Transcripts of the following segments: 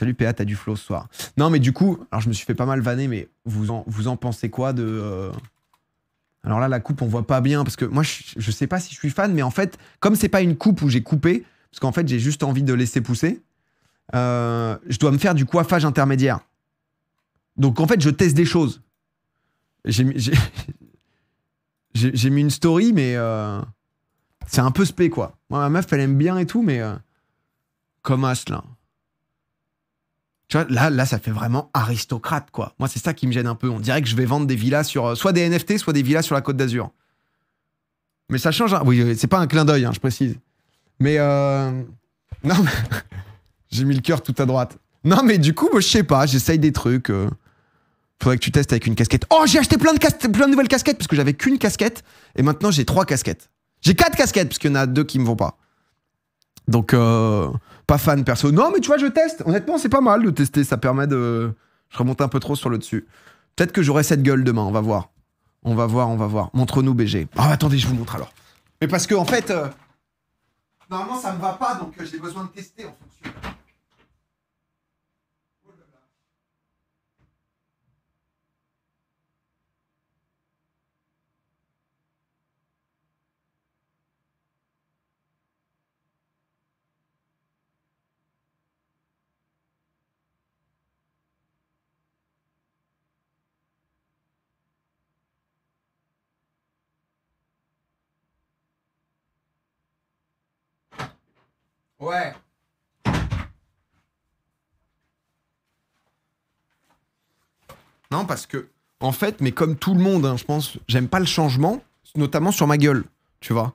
Salut Péa t'as du flow ce soir. Non, mais du coup, alors je me suis fait pas mal vanner, mais vous en, vous en pensez quoi de. Euh, alors là, la coupe, on voit pas bien, parce que moi, je, sais pas si je suis fan, mais en fait, comme c'est pas une coupe où j'ai coupé, parce qu'en fait, j'ai juste envie de laisser pousser, euh, je dois me faire du coiffage intermédiaire. Donc en fait, je teste des choses. J'ai mis une story, mais euh, c'est un peu spé, quoi. Moi, ma meuf, elle aime bien et tout, mais comme as, là là, là, ça fait vraiment aristocrate, quoi. Moi, c'est ça qui me gêne un peu. On dirait que je vais vendre des villas sur, euh, soit des NFT, soit des villas sur la Côte d'Azur. Mais ça change. Hein. Oui, euh, c'est pas un clin d'œil, hein, je précise. Mais euh, non, mais... j'ai mis le cœur tout à droite. Non, mais du coup, je sais pas. J'essaye des trucs. Faudrait que tu testes avec une casquette. Oh, j'ai acheté plein de, plein de nouvelles casquettes parce que j'avais qu'une casquette et maintenant j'ai trois casquettes. J'ai quatre casquettes parce qu'il y en a deux qui me vont pas. Donc, euh pas fan perso. Non, mais tu vois, je teste. Honnêtement, c'est pas mal de tester. Ça permet de. Je remonte un peu trop sur le dessus. Peut-être que j'aurai cette gueule demain. On va voir. On va voir, on va voir. Montre-nous BG. Ah, attendez, je vous montre alors. Mais parce que, en fait, euh, normalement, ça me va pas, donc euh, j'ai besoin de tester en fonction. Ouais. Non, parce que, en fait, mais comme tout le monde, hein, je pense, j'aime pas le changement, notamment sur ma gueule, tu vois.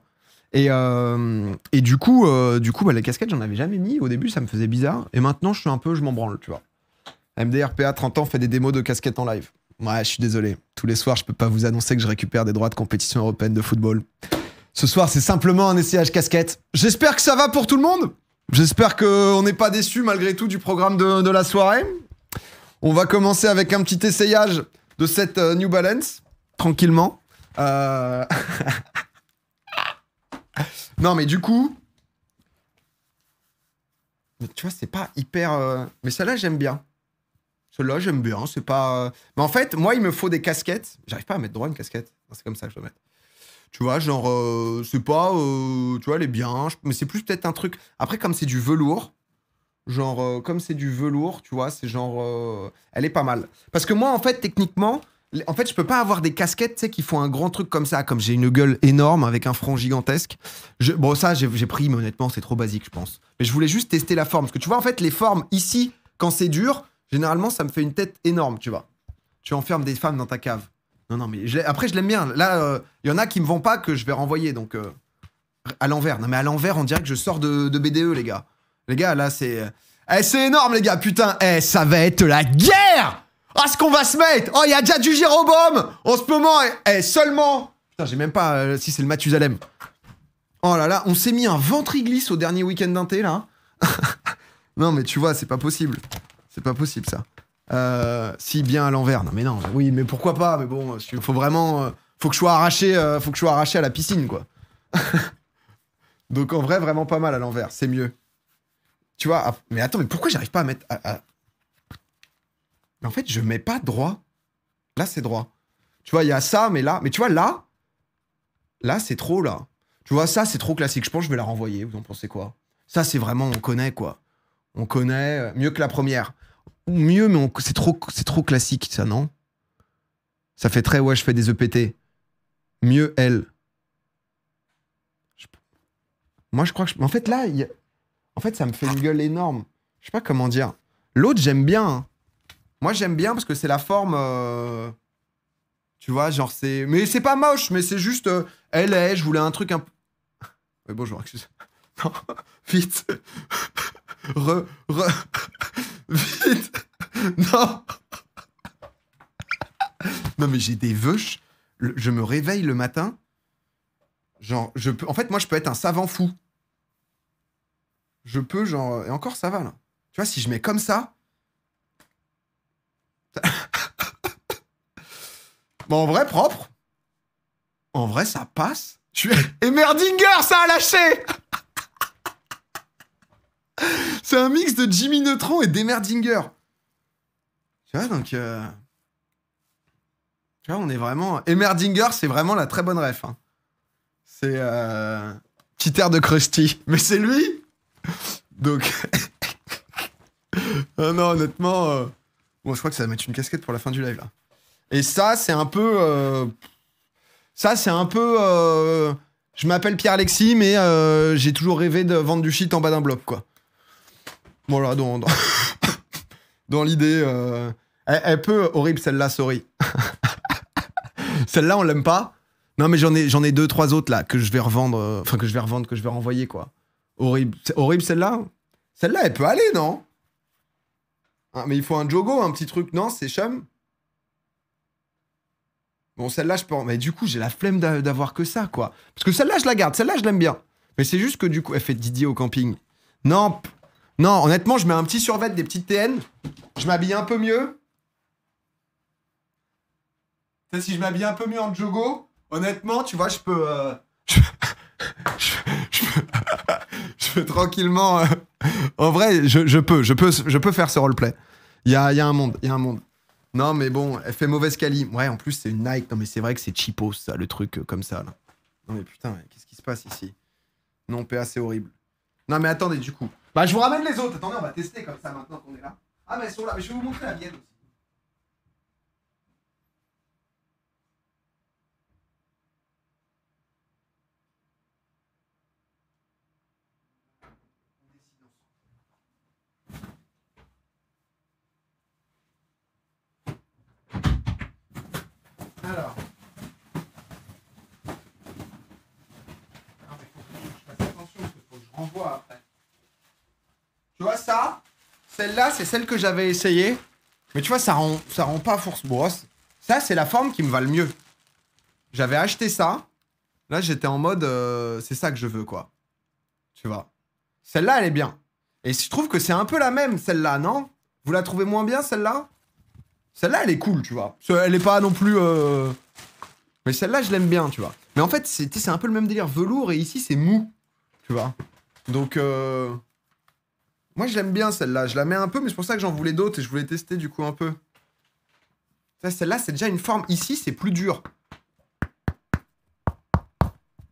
Et, euh, du coup, euh, du coup bah, la casquette, j'en avais jamais mis. Au début, ça me faisait bizarre. Et maintenant, je suis un peu, je m'en branle, tu vois. MDRPA, 30 ans, fait des démos de casquettes en live. Ouais, je suis désolé. Tous les soirs, je peux pas vous annoncer que je récupère des droits de compétition européenne de football. Ce soir, c'est simplement un essayage casquette. J'espère que ça va pour tout le monde. J'espère qu'on n'est pas déçu malgré tout du programme de, la soirée. On va commencer avec un petit essayage de cette euh, New Balance, tranquillement. Euh, non, mais du coup. tu vois, c'est pas hyper. Euh, mais celle-là, j'aime bien. Celle-là, j'aime bien. C'est pas. Mais en fait, moi, il me faut des casquettes. J'arrive pas à mettre droit une casquette. C'est comme ça que je dois mettre. Tu vois, genre, euh, c'est pas. Euh, tu vois, elle est bien. Mais c'est plus peut-être un truc. Après, comme c'est du velours, genre, euh, comme c'est du velours, tu vois, c'est genre. elle est pas mal. Parce que moi, en fait, techniquement, en fait, je peux pas avoir des casquettes, tu sais, qui font un grand truc comme ça. Comme j'ai une gueule énorme avec un front gigantesque. Bon, ça, j'ai pris, mais honnêtement, c'est trop basique, je pense. Mais je voulais juste tester la forme. Parce que tu vois, en fait, les formes ici, quand c'est dur, généralement, ça me fait une tête énorme, tu vois. Tu enfermes des femmes dans ta cave. Non, non, mais après, je l'aime bien. Là, euh, il y en a qui me vont pas que je vais renvoyer. Donc, euh, à l'envers. Non, mais à l'envers, on dirait que je sors de, BDE, e, les gars. Les gars, là, c'est. Eh, c'est énorme, les gars. Putain, eh, ça va être la guerre Ah, ce qu'on va se mettre Oh, il y a déjà du Jérôme En ce moment, eh, eh, seulement. Putain, j'ai même pas. Euh, si, c'est le Mathusalem. Oh là là, on s'est mis un ventriglisse au dernier week-end d'un thé, là. Hein. non, mais tu vois, c'est pas possible. C'est pas possible, ça. Euh, si bien à l'envers. Non, mais non, oui, mais pourquoi pas Mais bon, il faut vraiment. Euh, faut que je sois arraché, euh, faut que je sois arraché à la piscine, quoi. Donc en vrai, vraiment pas mal à l'envers, c'est mieux. Tu vois, mais attends, mais pourquoi j'arrive pas à mettre. en fait, je mets pas droit. Là, c'est droit. Tu vois, il y a ça, mais là. Mais tu vois, là. Là, c'est trop, là. Tu vois, ça, c'est trop classique. Je pense que je vais la renvoyer. Vous en pensez quoi Ça, c'est vraiment, on connaît, quoi. On connaît mieux que la première mieux, mais c'est trop, classique, ça, non Ça fait très, ouais, je fais des EPT. Mieux, elle. Moi, je crois que. Je... En fait, là, en fait, ça me fait une gueule énorme. Je sais pas comment dire. L'autre, j'aime bien. Hein. Moi, j'aime bien parce que c'est la forme. Euh, tu vois, genre, c'est. Mais c'est pas moche, mais c'est juste. Euh, elle je voulais un truc un peu. Oui, bonjour, excuse. Non, vite. Re, re... Vite Non Non mais j'ai des veuches. Je me réveille le matin. Genre, je peux... En fait, moi, je peux être un savant fou. Je peux, genre... Et encore, ça va, là. Tu vois, si je mets comme ça... bon, en vrai, propre. En vrai, ça passe. Tu es. Et Merdinger, ça a lâché c'est un mix de Jimmy Neutron et Demerdinger. Tu vois, donc. Euh, tu vois, on est vraiment. Emerdinger, c'est vraiment la très bonne ref. Hein. C'est. Euh... Petit de Krusty. Mais c'est lui Donc. non, non, honnêtement. Euh, bon, je crois que ça va mettre une casquette pour la fin du live, là. Et ça, c'est un peu. Euh, ça, c'est un peu. Je m'appelle Pierre-Alexis, mais j'ai toujours rêvé de vendre du shit en bas d'un bloc, quoi. Bon, dans, dans, l'idée. Euh, elle, peut, horrible celle-là, sorry. celle-là, on l'aime pas. Non, mais j'en ai, j'en ai deux, trois autres là que je vais revendre, euh, enfin que je vais revendre, que je vais renvoyer quoi. Horrible, horrible celle-là. Celle-là, elle peut aller, non ah, Mais il faut un jogo, un petit truc, non C'est chum Bon, celle-là, je peux. Mais du coup, j'ai la flemme d'avoir que ça, quoi. Parce que celle-là, je la garde. Celle-là, je l'aime bien. Mais c'est juste que du coup, elle fait Didier au camping. Non, non, honnêtement, je mets un petit survêt, des petites TN. Je m'habille un peu mieux. Tu sais, si je m'habille un peu mieux en jogo, honnêtement, tu vois, je peux. Euh, je... peux tranquillement. Euh, en vrai, je, peux, je peux, je peux faire ce roleplay. Il y a, un monde, il y a un monde. Non, mais bon, elle fait mauvaise qualité Ouais, en plus, c'est une Nike. Non, mais c'est vrai que c'est cheapo, ça, le truc euh, comme ça. Non, mais putain, qu'est-ce qui se passe ici Non, PA, c'est horrible. Non, mais attendez, du coup. Bah, je vous ramène les autres. Attendez, on va tester comme ça maintenant qu'on est là. Ah, mais elles sont là. Mais je vais vous montrer la mienne aussi. Alors. Non, ah, mais faut que je fasse attention parce que faut que je renvoie après ça. Celle-là, c'est celle que j'avais essayé Mais tu vois, ça rend, ça rend pas force brosse. Ça, c'est la forme qui me va le mieux. J'avais acheté ça. Là, j'étais en mode, euh, c'est ça que je veux, quoi. Tu vois. Celle-là, elle est bien. Et je trouve que c'est un peu la même, celle-là, non Vous la trouvez moins bien, celle-là Celle-là, elle est cool, tu vois. Elle est pas non plus... Euh, mais celle-là, je l'aime bien, tu vois. Mais en fait, c'est un peu le même délire velours, et ici, c'est mou, tu vois. Donc... Euh... Moi, je l'aime bien celle-là. Je la mets un peu, mais c'est pour ça que j'en voulais d'autres et je voulais tester du coup un peu. Celle-là, c'est déjà une forme. Ici, c'est plus dur.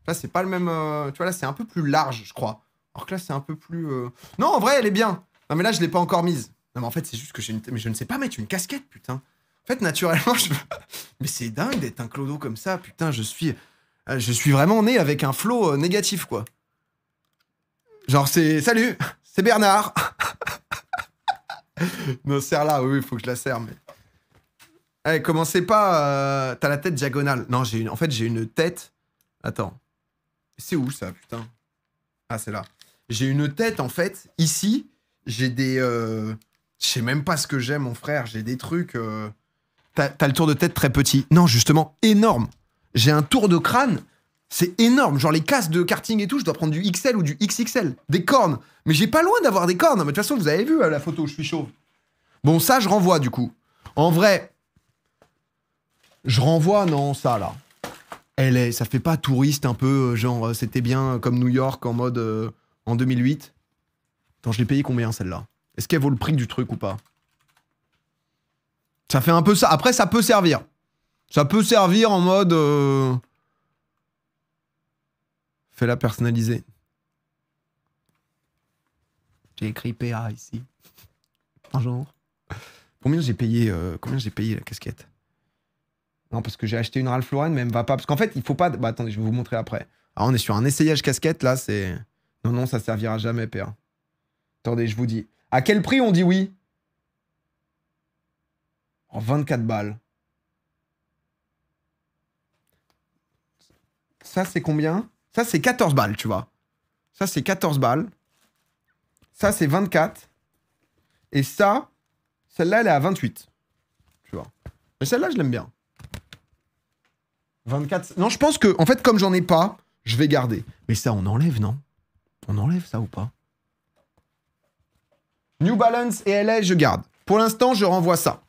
Là, c'est pas le même. Euh, tu vois, là, c'est un peu plus large, je crois. Alors que là, c'est un peu plus. Euh, non, en vrai, elle est bien. Non, mais là, je l'ai pas encore mise. Non, mais en fait, c'est juste que j'ai une. Mais je ne sais pas mettre une casquette, putain. En fait, naturellement, je. mais c'est dingue d'être un clodo comme ça, putain. Je suis. Euh, je suis vraiment né avec un flow négatif, quoi. Genre, c'est. Salut c'est Bernard Non, serre là, oui, il faut que je la serre, mais... Allez, eh, commencez pas. Euh, t'as la tête diagonale. Non, j'ai une. En fait, j'ai une tête. Attends. C'est où ça, putain Ah, c'est là. J'ai une tête, en fait. Ici, j'ai des. Euh, je sais même pas ce que j'ai, mon frère. J'ai des trucs. Euh. T'as le tour de tête très petit. Non, justement, énorme. J'ai un tour de crâne c'est énorme. Genre les casses de karting et tout, je dois prendre du XL ou du XXL. Des cornes. Mais j'ai pas loin d'avoir des cornes. Mais de toute façon, vous avez vu euh, la photo, je suis chauve. Bon, ça, je renvoie du coup. En vrai, je renvoie, non, ça là. Elle est, ça fait pas touriste un peu, euh, genre euh, c'était bien comme New York en mode en 2008. Attends, je l'ai payé combien celle-là Est-ce qu'elle vaut le prix du truc ou pas Ça fait un peu ça. Après, ça peut servir. Ça peut servir en mode. Fais-la personnaliser. J'ai écrit PA ici. Bonjour. Combien j'ai payé, euh, combien j'ai payé la casquette Non, parce que j'ai acheté une Ralph Lauren, mais elle me va pas. Parce qu'en fait, il faut pas. Bah, attendez, je vais vous montrer après. Ah, on est sur un essayage casquette là, c'est. Non, non, ça servira jamais, PA. Attendez, je vous dis. À quel prix on dit oui En 24 balles. Ça, c'est combien ça, c'est 14 balles, tu vois. Ça, c'est 14 balles. Ça, c'est 24. Et ça, celle-là, elle est à 28. Tu vois. Mais celle-là, je l'aime bien. 24. Non, je pense que, en fait, comme j'en ai pas, je vais garder. Mais ça, on enlève, non On enlève ça ou pas New Balance et LA, je garde. Pour l'instant, je renvoie ça.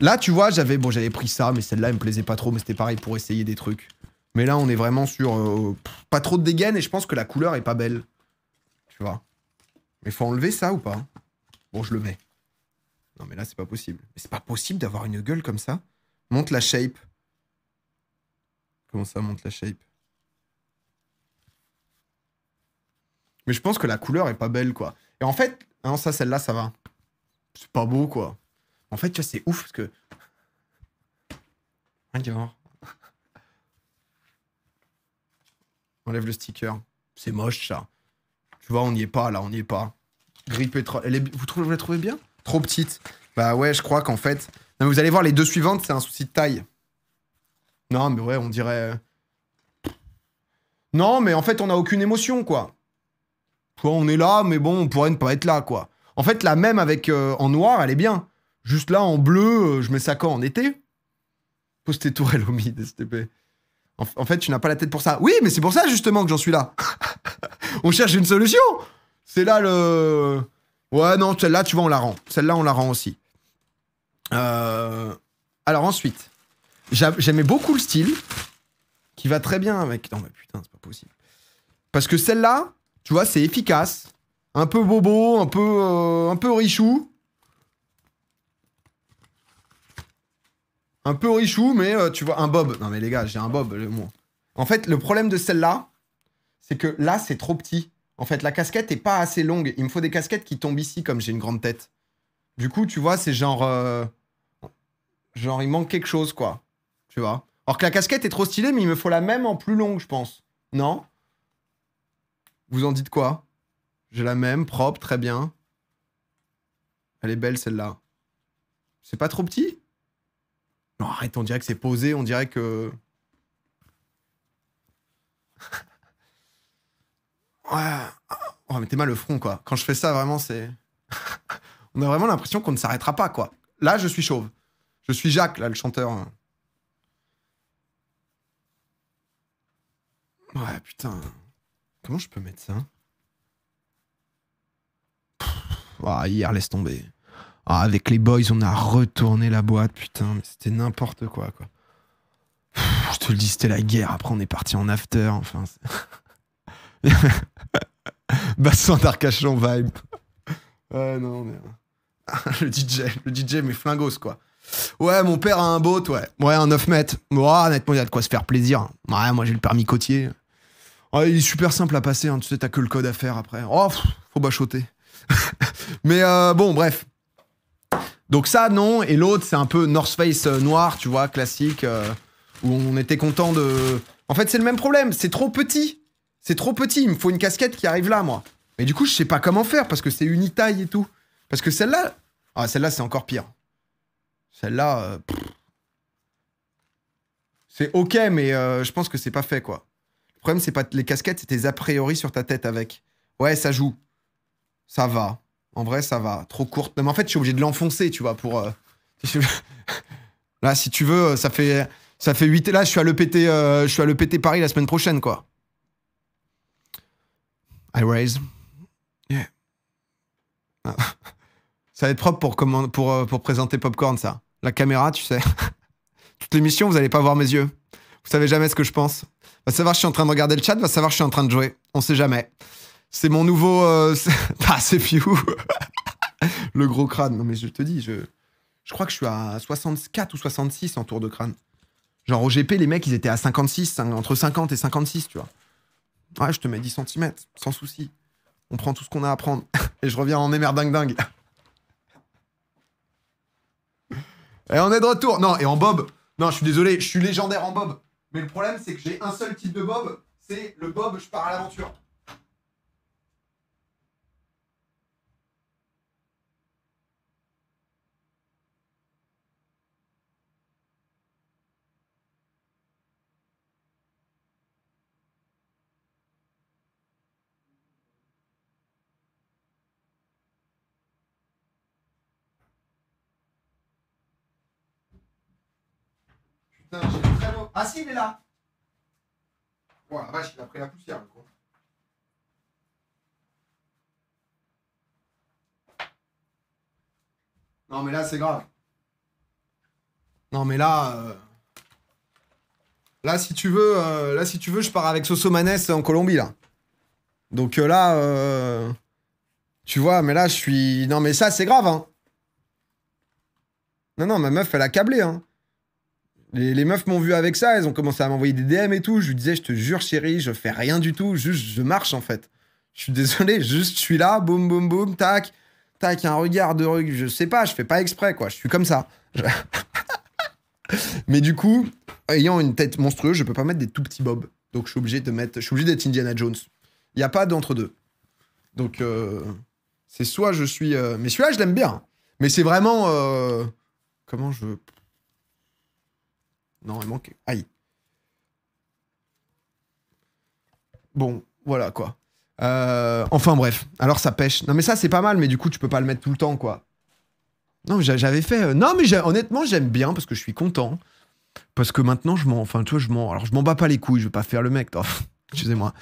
Là, tu vois, j'avais bon, j'avais pris ça, mais celle-là, elle me plaisait pas trop, mais c'était pareil pour essayer des trucs. Mais là, on est vraiment sur euh, pas trop de dégaines et je pense que la couleur est pas belle. Tu vois. Mais faut enlever ça ou pas Bon, je le mets. Non, mais là, c'est pas possible. c'est pas possible d'avoir une gueule comme ça. Monte la shape. Comment ça monte la shape Mais je pense que la couleur est pas belle, quoi. Et en fait, ah non, ça, celle-là, ça va. C'est pas beau, quoi. En fait, tu vois, c'est ouf parce que. Regarde. Enlève le sticker. C'est moche, ça. Tu vois, on n'y est pas, là, on n'y est pas. Grippe pétrole. Vous, trouvez, vous la trouvez bien Trop petite. Bah ouais, je crois qu'en fait... vous allez voir, les deux suivantes, c'est un souci de taille. Non, mais ouais, on dirait... Euh, non, mais en fait, on n'a aucune émotion, quoi. Quoi, on est là, mais bon, on pourrait ne pas être là, quoi. En fait, la même avec euh, en noir, elle est bien. Juste là, en bleu, euh, je mets ça quand en été Postez tourelle au mid, STP. En, fait, tu n'as pas la tête pour ça. Oui, mais c'est pour ça justement que j'en suis là. on cherche une solution. C'est là le. Ouais, non, celle-là, tu vois, on la rend. Celle-là, on la rend aussi. Euh, alors ensuite, j'aimais beaucoup le style qui va très bien avec. Non, mais putain, c'est pas possible. Parce que celle-là, tu vois, c'est efficace. Un peu bobo, un peu, euh, un peu richou. Un peu richou, mais euh, tu vois, un bob. Non, mais les gars, j'ai un bob. En fait, le problème de celle-là, c'est que là, c'est trop petit. En fait, la casquette est pas assez longue. Il me faut des casquettes qui tombent ici, comme j'ai une grande tête. Du coup, tu vois, c'est genre. Euh, genre, il manque quelque chose, quoi. Tu vois Alors que la casquette est trop stylée, mais il me faut la même en plus longue, je pense. Non Vous en dites quoi J'ai la même, propre, très bien. Elle est belle, celle-là. C'est pas trop petit arrête, on dirait que c'est posé, on dirait que. ouais. Oh, mettez mal le front, quoi. Quand je fais ça, vraiment, c'est. on a vraiment l'impression qu'on ne s'arrêtera pas, quoi. Là, je suis chauve. Je suis Jacques, là, le chanteur. Ouais, putain. Comment je peux mettre ça ah, Hier, laisse tomber. Ah, avec les boys, on a retourné la boîte, putain, mais c'était n'importe quoi, quoi. je te le dis, c'était la guerre. Après, on est parti en after, enfin. Bassin d'Arcachon vibe. Ouais, non, mais. le DJ, le DJ, mais flingos, quoi. Ouais, mon père a un boat, ouais. Ouais, un 9 mètres. Ouais, honnêtement, il y a de quoi se faire plaisir. Ouais, moi, j'ai le permis côtier. il est super simple à passer, hein. tu sais, t'as que le code à faire après. Oh, faut bachoter. mais euh, bon, bref. Donc ça, non. Et l'autre, c'est un peu North Face euh, noir, tu vois, classique, euh, où on était content de... En fait, c'est le même problème. C'est trop petit. C'est trop petit. Il me faut une casquette qui arrive là, moi. Mais du coup, je sais pas comment faire parce que c'est une taille et tout. Parce que celle-là... Ah, celle-là, c'est encore pire. Celle-là... Euh, c'est ok, mais je pense que c'est pas fait, quoi. Le problème, c'est pas les casquettes, c'est tes a priori sur ta tête avec. Ouais, ça joue. Ça va. En vrai, ça va. Trop courte. mais en fait, je suis obligé de l'enfoncer, tu vois, pour. Euh, là, si tu veux, ça fait, ça fait 8. Là, je suis à l'EPT euh, le Paris la semaine prochaine, quoi. I raise. Yeah. Ça va être propre pour, pour, euh, pour présenter Popcorn, ça. La caméra, tu sais. Toute l'émission, vous n'allez pas voir mes yeux. Vous savez jamais ce que je pense. Va savoir si je suis en train de regarder le chat, va savoir si je suis en train de jouer. On sait jamais. C'est mon nouveau. Euh, ah, c'est où Le gros crâne. Non, mais je te dis, je, je crois que je suis à 64 ou 66 en tour de crâne. Genre au GP, les mecs, ils étaient à 56, hein, entre 50 et 56, tu vois. Ouais, je te mets 10 cm, sans souci. On prend tout ce qu'on a à prendre. et je reviens en émerdingue dingue. et on est de retour. Non, et en bob. Non, je suis désolé, je suis légendaire en bob. Mais le problème, c'est que j'ai un seul type de bob. C'est le bob, je pars à l'aventure. Ah si, il est là. Oh la vache, il a pris la poussière, quoi Non, mais là, c'est grave. Non, mais là. Euh, là, si tu veux, euh, là, si tu veux, je pars avec Soso Sosomanes en Colombie, là. Donc euh, là. Tu vois, mais là, je suis. Non, mais ça, c'est grave, hein. Non, non, ma meuf, elle a câblé, hein. Les, meufs m'ont vu avec ça, elles ont commencé à m'envoyer des DM et tout. Je lui disais, je te jure, chérie, je fais rien du tout, juste je marche en fait. Je suis désolé, juste je suis là, boum, boum, boum, tac, tac, un regard de je sais pas, je fais pas exprès quoi, je suis comme ça. Mais du coup, ayant une tête monstrueuse, je peux pas mettre des tout petits bobs. Donc je suis obligé de mettre, je suis obligé d'être Indiana Jones. Il n'y a pas d'entre-deux. Donc euh, c'est soit je suis. Euh, mais celui-là, je l'aime bien. Mais c'est vraiment. Euh, comment je. Non, il manque. Aïe. Bon, voilà quoi. Euh, enfin bref. Alors ça pêche. Non mais ça c'est pas mal, mais du coup tu peux pas le mettre tout le temps quoi. Non, j'avais fait. Euh, non, mais honnêtement, j'aime bien parce que je suis content. Parce que maintenant, je m'en. Enfin, tu vois, je m'en. Alors, je m'en bats pas les couilles, je vais pas faire le mec. Excusez-moi.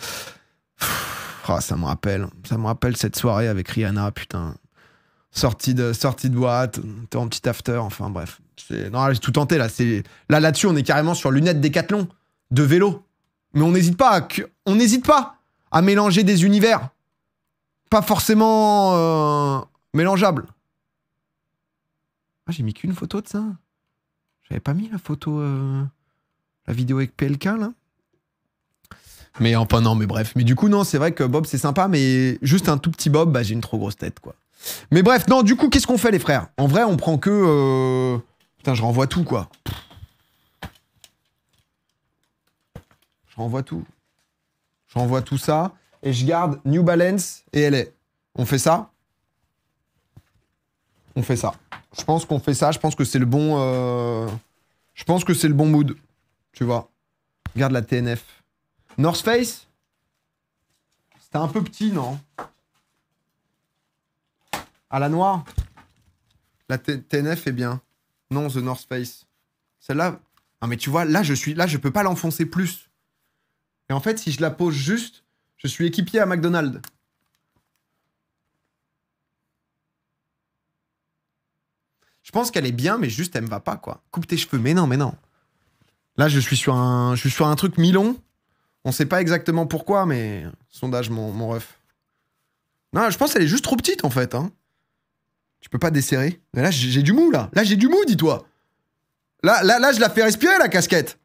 Ah, ça me rappelle. Ça me rappelle cette soirée avec Rihanna, putain sortie de, sortie de boîte, en petit after, enfin bref. Non, j'ai tout tenté là. Là, là-dessus, on est carrément sur lunettes décathlon, de vélo. Mais on n'hésite pas, à, on n'hésite pas à mélanger des univers. Pas forcément euh, mélangeables. Ah, j'ai mis qu'une photo de ça. J'avais pas mis la photo, euh, la vidéo avec PLK là. Mais enfin, non, mais bref. Mais du coup, non, c'est vrai que Bob, c'est sympa, mais juste un tout petit Bob, bah, j'ai une trop grosse tête, quoi. Mais bref, non, du coup, qu'est-ce qu'on fait, les frères En vrai, on prend que... Euh, putain, je renvoie tout, quoi. Je renvoie tout. Je renvoie tout ça. Et je garde New Balance et LA. On fait ça On fait ça. Je pense qu'on fait ça. Je pense que c'est le bon... Euh, je pense que c'est le bon mood. Tu vois. Garde la TNF. North Face C'était un peu petit, non à la noire La TNF est bien. Non, The North Face. Celle-là. Ah, mais tu vois, là, je suis là, je peux pas l'enfoncer plus. Et en fait, si je la pose juste, je suis équipier à McDonald's. Je pense qu'elle est bien, mais juste, elle me va pas, quoi. Coupe tes cheveux. Mais non, mais non. Là, je suis sur un, je suis sur un truc mi-long. On sait pas exactement pourquoi, mais... Sondage, mon, mon ref. Non, je pense qu'elle est juste trop petite, en fait. Hein. Tu peux pas desserrer Mais Là, j'ai du mou, là. Là, j'ai du mou, dis-toi. Là, là, là, je la fais respirer, la casquette.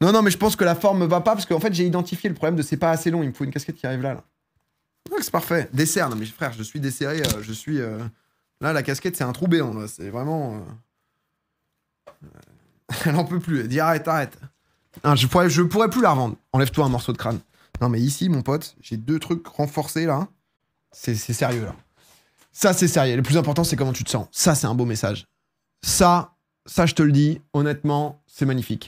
Non, non, mais je pense que la forme me va pas parce qu'en fait, j'ai identifié le problème de c'est pas assez long. Il me faut une casquette qui arrive là. là. c'est parfait. Desserre. Non, mais frère, je suis desserré. Euh, je suis. Euh, là, la casquette, c'est un trou béant. C'est vraiment. Euh, elle en peut plus. Elle dit arrête, arrête. je, pourrais, je pourrais plus la revendre. Enlève-toi un morceau de crâne. Non, mais ici, mon pote, j'ai deux trucs renforcés là. c'est sérieux là. Ça, c'est sérieux. Le plus important, c'est comment tu te sens. Ça, c'est un beau message. Ça, ça, je te le dis, honnêtement, c'est magnifique.